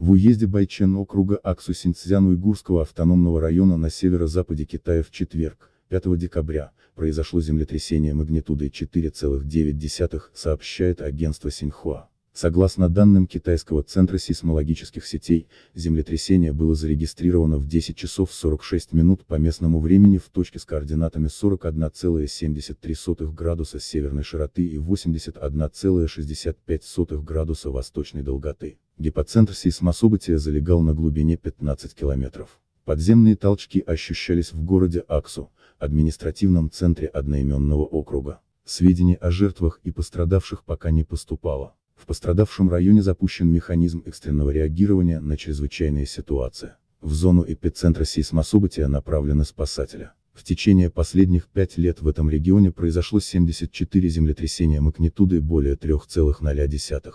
В уезде Байчен округа Аксу-Синцзян Уйгурского автономного района на северо-западе Китая в четверг, 5 декабря, произошло землетрясение магнитудой 4,9, сообщает агентство Синьхуа. Согласно данным Китайского центра сейсмологических сетей, землетрясение было зарегистрировано в 10 часов 46 минут по местному времени в точке с координатами 41,73 градуса северной широты и 81,65 градуса восточной долготы. Гипоцентр сейсмособытия залегал на глубине 15 километров. Подземные толчки ощущались в городе Аксу, административном центре одноименного округа. Сведений о жертвах и пострадавших пока не поступало. В пострадавшем районе запущен механизм экстренного реагирования на чрезвычайные ситуации. В зону эпицентра сейсмособытия направлены спасатели. В течение последних пять лет в этом регионе произошло 74 землетрясения магнитудой более 3,0.